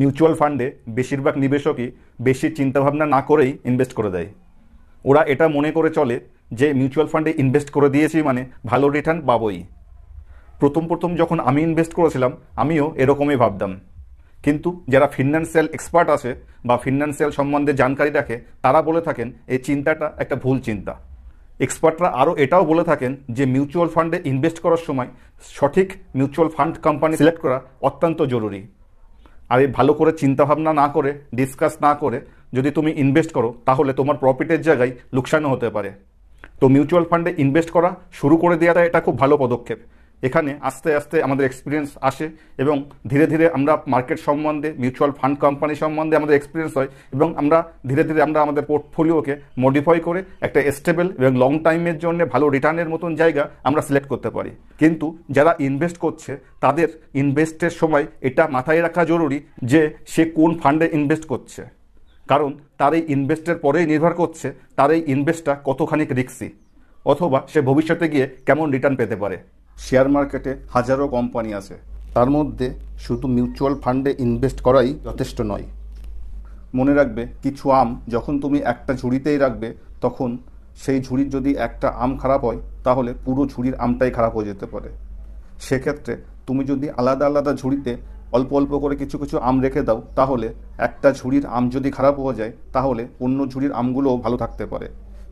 mutual ফান্ডে বেশিরভাগ নিবেশকই বেশি চিন্তাভাবনা না করেই ইনভেস্ট করে দেয় ওরা এটা মনে করে চলে যে মিউচুয়াল ফান্ডে ইনভেস্ট করে দিয়েছি মানে ভালো রিটার্ন পাবই প্রথম প্রথম যখন আমি ইনভেস্ট করেছিলাম আমিও এরকমই ভাবতাম কিন্তু যারা ফিনান্সিয়াল এক্সপার্ট আছে বা ফিনান্সিয়াল সম্বন্ধে জানকারি রাখে তারা বলে থাকেন এই চিন্তাটা একটা ভুল চিন্তা এক্সপার্টরা আরও এটাও বলে থাকেন যে মিউচুয়াল ফান্ডে ইনভেস্ট করার সময় সঠিক মিউচুয়াল ফান্ড কোম্পানি সিলেক্ট করা অত্যন্ত জরুরি আর এই ভালো করে চিন্তাভাবনা না করে ডিসকাস না করে যদি তুমি ইনভেস্ট করো তাহলে তোমার প্রফিটের জায়গায় লোকসানও হতে পারে তো মিউচুয়াল ফান্ডে ইনভেস্ট করা শুরু করে দেওয়াটা এটা খুব ভালো পদক্ষেপ এখানে আস্তে আস্তে আমাদের এক্সপিরিয়েন্স আসে এবং ধীরে ধীরে আমরা মার্কেট সম্বন্ধে মিউচুয়াল ফান্ড কোম্পানি সম্বন্ধে আমাদের এক্সপিরিয়েন্স হয় এবং আমরা ধীরে ধীরে আমরা আমাদের পোর্টফোলিওকে মডিফাই করে একটা স্টেবল এবং লং টাইমের জন্য ভালো রিটার্নের মতন জায়গা আমরা সিলেক্ট করতে পারি কিন্তু যারা ইনভেস্ট করছে তাদের ইনভেস্টের সময় এটা মাথায় রাখা জরুরি যে সে কোন ফান্ডে ইনভেস্ট করছে কারণ তার এই ইনভেস্টের পরেই নির্ভর করছে তার এই ইনভেস্টটা কতখানি রিক্সি অথবা সে ভবিষ্যতে গিয়ে কেমন রিটার্ন পেতে পারে শেয়ার মার্কেটে হাজারো কোম্পানি আছে তার মধ্যে শুধু মিউচুয়াল ফান্ডে ইনভেস্ট করাই যথেষ্ট নয় মনে রাখবে কিছু আম যখন তুমি একটা ঝুড়িতেই রাখবে তখন সেই ঝুড়ির যদি একটা আম খারাপ হয় তাহলে পুরো ঝুড়ির আমটাই খারাপ হয়ে যেতে পারে সেক্ষেত্রে তুমি যদি আলাদা আলাদা ঝুড়িতে অল্প অল্প করে কিছু কিছু আম রেখে দাও তাহলে একটা ঝুড়ির আম যদি খারাপ হয়ে যায় তাহলে অন্য ঝুড়ির আমগুলোও ভালো থাকতে পারে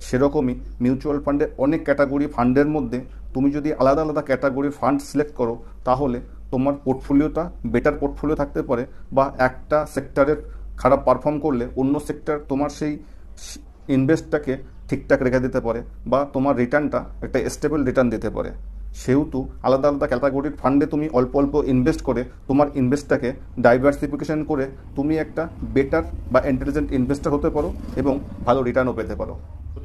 সেরকমই মিউচুয়াল ফান্ডে অনেক ক্যাটাগরি ফান্ডের মধ্যে তুমি যদি আলাদা আলাদা ক্যাটাগরির ফান্ড সিলেক্ট করো তাহলে তোমার পোর্টফোলিওটা বেটার পোর্টফোলিও থাকতে পারে বা একটা সেক্টরের খারাপ পারফর্ম করলে অন্য সেক্টর তোমার সেই ইনভেস্টটাকে ঠিকঠাক রেখে দিতে পারে বা তোমার রিটার্নটা একটা স্টেবল রিটার্ন দিতে পারে সেহেতু আলাদা আলাদা ক্যাটাগরির ফান্ডে তুমি অল্প অল্প ইনভেস্ট করে তোমার ইনভেস্টটাকে ডাইভার্সিফিকেশন করে তুমি একটা বেটার বা ইন্টেলিজেন্ট ইনভেস্টার হতে পারো এবং ভালো রিটার্নও পেতে পারো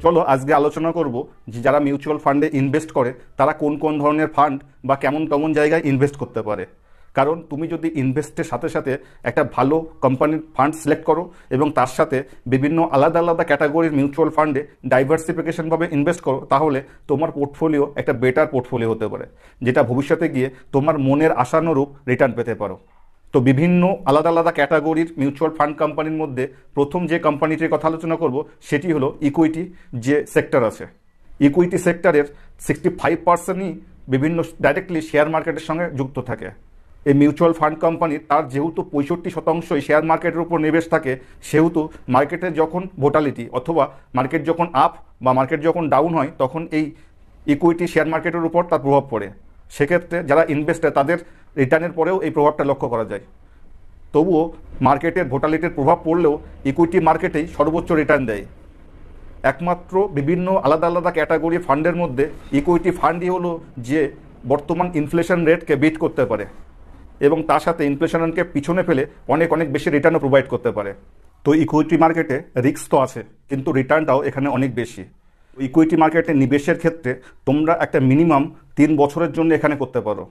চলো আজকে আলোচনা করব যে যারা মিউচুয়াল ফান্ডে ইনভেস্ট করে তারা কোন কোন ধরনের ফান্ড বা কেমন কেমন জায়গায় ইনভেস্ট করতে পারে কারণ তুমি যদি ইনভেস্টের সাথে সাথে একটা ভালো কোম্পানির ফান্ড সিলেক্ট করো এবং তার সাথে বিভিন্ন আলাদা আলাদা ক্যাটাগরির মিউচুয়াল ফান্ডে ডাইভার্সিফিকেশনভাবে ইনভেস্ট করো তাহলে তোমার পোর্টফোলিও একটা বেটার পোর্টফোলিও হতে পারে যেটা ভবিষ্যতে গিয়ে তোমার মনের আশানুরূপ রিটার্ন পেতে পারো তো বিভিন্ন আলাদা আলাদা ক্যাটাগরির মিউচুয়াল ফান্ড কোম্পানির মধ্যে প্রথম যে কোম্পানিটির কথা আলোচনা করব সেটি হলো ইকুইটি যে সেক্টর আছে ইকুইটি সেক্টরের সিক্সটি ফাইভ পার্সেন্টই বিভিন্ন ডাইরেক্টলি শেয়ার মার্কেটের সঙ্গে যুক্ত থাকে এই মিউচুয়াল ফান্ড কোম্পানি তার যেহেতু পঁয়ষট্টি শতাংশই শেয়ার মার্কেটের উপর নিবেশ থাকে সেহেতু মার্কেটের যখন ভোটালিটি অথবা মার্কেট যখন আপ বা মার্কেট যখন ডাউন হয় তখন এই ইকুইটি শেয়ার মার্কেটের উপর তার প্রভাব পড়ে সেক্ষেত্রে যারা ইনভেস্টার তাদের রিটার্নের পরেও এই প্রভাবটা লক্ষ্য করা যায় তবুও মার্কেটের ভোটালিটির প্রভাব পড়লেও ইকুইটি মার্কেটেই সর্বোচ্চ রিটার্ন দেয় একমাত্র বিভিন্ন আলাদা আলাদা ক্যাটাগরি ফান্ডের মধ্যে ইকুইটি ফান্ডই হলো যে বর্তমান ইনফ্লেশন রেটকে বিট করতে পারে এবং তার সাথে ইনফ্লেশনকে পিছনে ফেলে অনেক অনেক বেশি রিটার্নও প্রোভাইড করতে পারে তো ইকুইটি মার্কেটে রিস্ক তো আছে কিন্তু রিটার্নটাও এখানে অনেক বেশি ইকুইটি মার্কেটে নিবেশের ক্ষেত্রে তোমরা একটা মিনিমাম তিন বছরের জন্য এখানে করতে পারো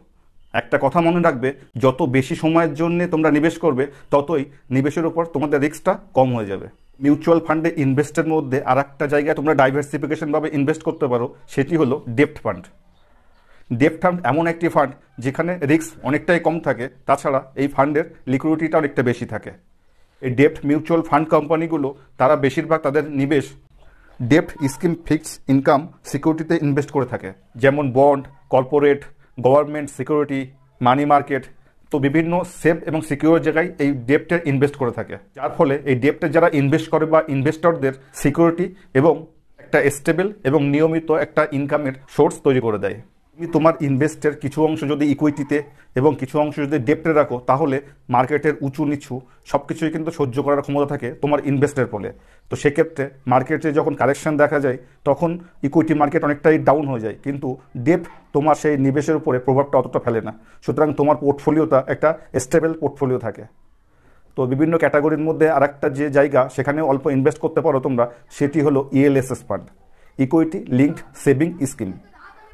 একটা কথা মনে রাখবে যত বেশি সময়ের জন্য তোমরা নিবেশ করবে ততই নিবেশের উপর তোমাদের রিস্কটা কম হয়ে যাবে মিউচুয়াল ফান্ডে ইনভেস্টের মধ্যে আর একটা জায়গায় তোমরা ডাইভার্সিফিকেশনভাবে ইনভেস্ট করতে পারো সেটি হলো ডেপ্ট ফান্ড ডেপ্ট ফান্ড এমন একটি ফান্ড যেখানে রিস্ক অনেকটাই কম থাকে তাছাড়া এই ফান্ডের লিকুইডিটিটা অনেকটা বেশি থাকে এই ডেপ্ট মিউচুয়াল ফান্ড কোম্পানিগুলো তারা বেশিরভাগ তাদের নিবেশ ডেপ্ট স্কিম ফিক্সড ইনকাম সিকিউরিটিতে ইনভেস্ট করে থাকে যেমন bond corporate government security money market তো বিভিন্ন সেফ এবং সিকিউর জায়গায় এই ডেপ্টে ইনভেস্ট করে থাকে যার ফলে এই ডেপ্টে যারা ইনভেস্ট করে বা ইনভেস্টরদের সিকিউরিটি এবং একটা স্টেবল এবং নিয়মিত একটা ইনকামের সোর্স তৈরি করে দেয় তুমি তোমার ইনভেস্টের কিছু অংশ যদি ইকুইটিতে এবং কিছু অংশ যদি ডেপ্টে রাখো তাহলে মার্কেটের উঁচু নিচু সব কিছুই কিন্তু সহ্য করার ক্ষমতা থাকে তোমার ইনভেস্টের ফলে তো সেক্ষেত্রে মার্কেটে যখন কালেকশন দেখা যায় তখন ইকুইটি মার্কেট অনেকটাই ডাউন হয়ে যায় কিন্তু ডেপ তোমার সেই নিবেশের উপরে প্রভাবটা অতটা ফেলে না সুতরাং তোমার পোর্টফোলিওটা একটা স্টেবল পোর্টফোলিও থাকে তো বিভিন্ন ক্যাটাগরির মধ্যে আরেকটা যে জায়গা সেখানে অল্প ইনভেস্ট করতে পারো তোমরা সেটি হলো ELSS fund equity linked saving scheme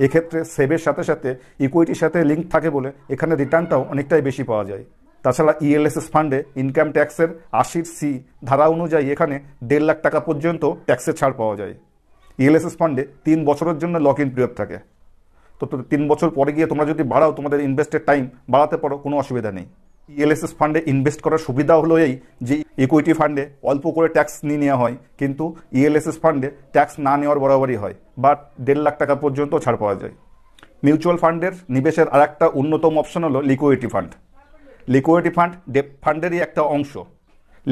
এক্ষেত্রে সেভের সাথে সাথে ইকুইটির সাথে লিঙ্ক থাকে বলে এখানে রিটার্নটাও অনেকটাই বেশি পাওয়া যায় তাছাড়া ইএলএসএস ফান্ডে ইনকাম ট্যাক্সের আশির সি ধারা অনুযায়ী এখানে দেড় লাখ টাকা পর্যন্ত ট্যাক্সের ছাড় পাওয়া যায় ইএলএসএস e ফান্ডে তিন বছরের জন্য লক ইন পিরিয়ড থাকে তো তিন বছর পরে গিয়ে তোমরা যদি বাড়াও তোমাদের ইনভেস্টের টাইম বাড়াতে পারো কোনো অসুবিধা নেই ইএলএসএস ফান্ডে ইনভেস্ট করার সুবিধা হলো এই যে ইকুইটি ফান্ডে অল্প করে ট্যাক্স নিয়ে নেওয়া হয় কিন্তু ইএলএসএস ফান্ডে ট্যাক্স না নেওয়ার বরাবরই হয় বা দেড় লাখ টাকা পর্যন্ত ছাড় পাওয়া যায় মিউচুয়াল ফান্ডের নিবেশের আর একটা অন্যতম অপশন হলো liquidity fund liquidity fund debt ফান্ডেরই একটা অংশ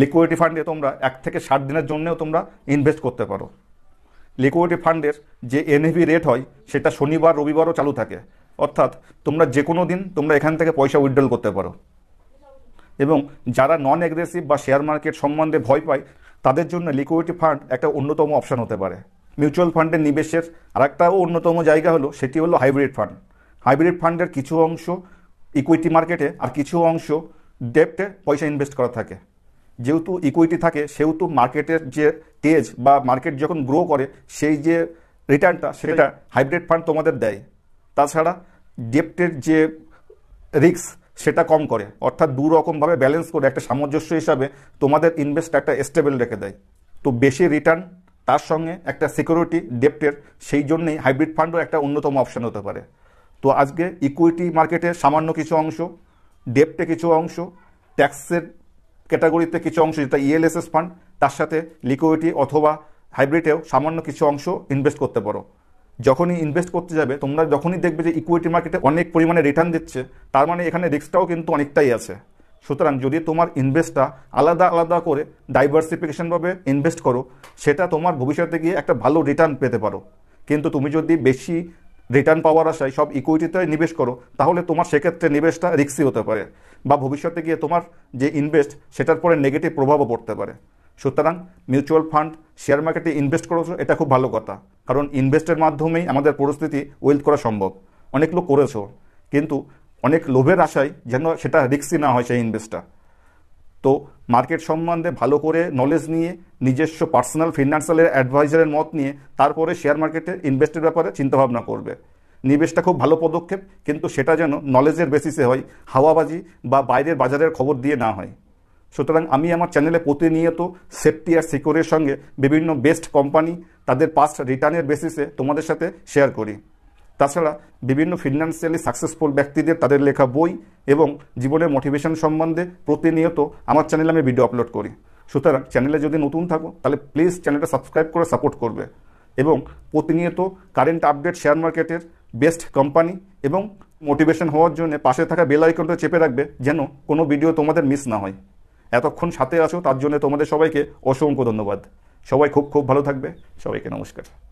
লিকুইডিটি ফান্ডে তোমরা এক থেকে ষাট দিনের জন্যেও তোমরা ইনভেস্ট করতে পারো লিকুইডিটি ফান্ডের যে এনএভি রেট হয় সেটা শনিবার রবিবারও চালু থাকে অর্থাৎ তোমরা যে কোনো দিন তোমরা এখান থেকে পয়সা উইড্রল করতে পারো এবং যারা নন অ্যাগ্রেসিভ বা শেয়ার মার্কেট সম্বন্ধে ভয় পায় তাদের জন্য লিকুইডিটি ফান্ড একটা অন্যতম অপশান হতে পারে মিউচুয়াল ফান্ডের নিবেশের আরেকটাও অন্যতম জায়গা হলো সেটি হলো হাইব্রিড ফান্ড হাইব্রিড ফান্ডের কিছু অংশ ইকুইটি মার্কেটে আর কিছু অংশ ডেপ্টে পয়সা ইনভেস্ট করা থাকে যেহেতু ইকুইটি থাকে সেহেতু মার্কেটের যে তেজ বা মার্কেট যখন গ্রো করে সেই যে রিটার্নটা সেটা হাইব্রিড ফান্ড তোমাদের দেয় তাছাড়া ডেপ্টের যে রিক্স সেটা কম করে অর্থাৎ দু ব্যালেন্স করে একটা সামঞ্জস্য হিসাবে তোমাদের ইনভেস্ট একটা স্টেবল রেখে দেয় তো বেশি রিটার্ন তার সঙ্গে একটা সিকিউরিটি ডেপ্টের সেই জন্যেই হাইব্রিড ফান্ডও একটা অন্যতম অপশান হতে পারে তো আজকে ইকুইটি মার্কেটে সামান্য কিছু অংশ ডেপ্টে কিছু অংশ ট্যাক্সের ক্যাটাগরিতে কিছু অংশ যেটা ইএলএসএস e ফান্ড তার সাথে লিকুইডিটি অথবা হাইব্রিডেও সামান্য কিছু অংশ ইনভেস্ট করতে পারো যখনই ইনভেস্ট করতে যাবে তোমরা যখনই দেখবে যে ইকুইটি মার্কেটে অনেক পরিমাণে রিটার্ন দিচ্ছে তার মানে এখানে রিস্কটাও কিন্তু অনেকটাই আছে সুতরাং যদি তোমার ইনভেস্টটা আলাদা আলাদা করে ডাইভার্সিফিকেশনভাবে ইনভেস্ট করো সেটা তোমার ভবিষ্যতে গিয়ে একটা ভালো রিটার্ন পেতে পারো কিন্তু তুমি যদি বেশি রিটার্ন পাওয়ার আশায় সব ইকুইটিতে নিবেশ করো তাহলে তোমার সেক্ষেত্রে নিবেশটা রিক্সি হতে পারে বা ভবিষ্যতে গিয়ে তোমার যে ইনভেস্ট সেটার পরে নেগেটিভ প্রভাবও পড়তে পারে সুতরাং মিউচুয়াল ফান্ড শেয়ার মার্কেটে ইনভেস্ট করেছো এটা খুব ভালো কথা কারণ ইনভেস্টের মাধ্যমেই আমাদের পরিস্থিতি ওয়েলথ করা সম্ভব অনেক লোক করেছো কিন্তু অনেক লোভের আশায় যেন সেটা রিক্সি না হয় সেই ইনভেস্টটা তো মার্কেট সম্বন্ধে ভালো করে নলেজ নিয়ে নিজস্ব পার্সোনাল ফিনান্সিয়াল অ্যাডভাইজারের মত নিয়ে তারপরে শেয়ার মার্কেটে ইনভেস্টের ব্যাপারে চিন্তাভাবনা করবে নিবেশটা খুব ভালো পদক্ষেপ কিন্তু সেটা যেন নলেজের বেসিসে হয় হাওয়াবাজি বা বাইরের বাজারের খবর দিয়ে না হয় সুতরাং আমি আমার চ্যানেলে প্রতিনিয়ত সেফটি আর সিকিউরের সঙ্গে বিভিন্ন বেস্ট কোম্পানি তাদের পাস্ট রিটার্নের বেসিসে তোমাদের সাথে শেয়ার করি তাছাড়া বিভিন্ন ফিনান্সিয়ালি সাকসেসফুল ব্যক্তিদের তাদের লেখা বই এবং জীবনের মোটিভেশন সম্বন্ধে প্রতিনিয়ত আমার চ্যানেলে আমি ভিডিও আপলোড করি সুতরাং চ্যানেলে যদি নতুন থাকো তাহলে প্লিজ চ্যানেলটা সাবস্ক্রাইব করে সাপোর্ট করবে এবং প্রতিনিয়ত কারেন্ট আপডেট শেয়ার মার্কেটের বেস্ট কোম্পানি এবং মোটিভেশন হওয়ার জন্য পাশে থাকা বেল আইকনটা চেপে রাখবে যেন কোনো ভিডিও তোমাদের মিস না হয় এতক্ষণ সাথে আছো তার জন্য তোমাদের সবাইকে অসংখ্য ধন্যবাদ সবাই খুব খুব ভালো থাকবে সবাইকে নমস্কার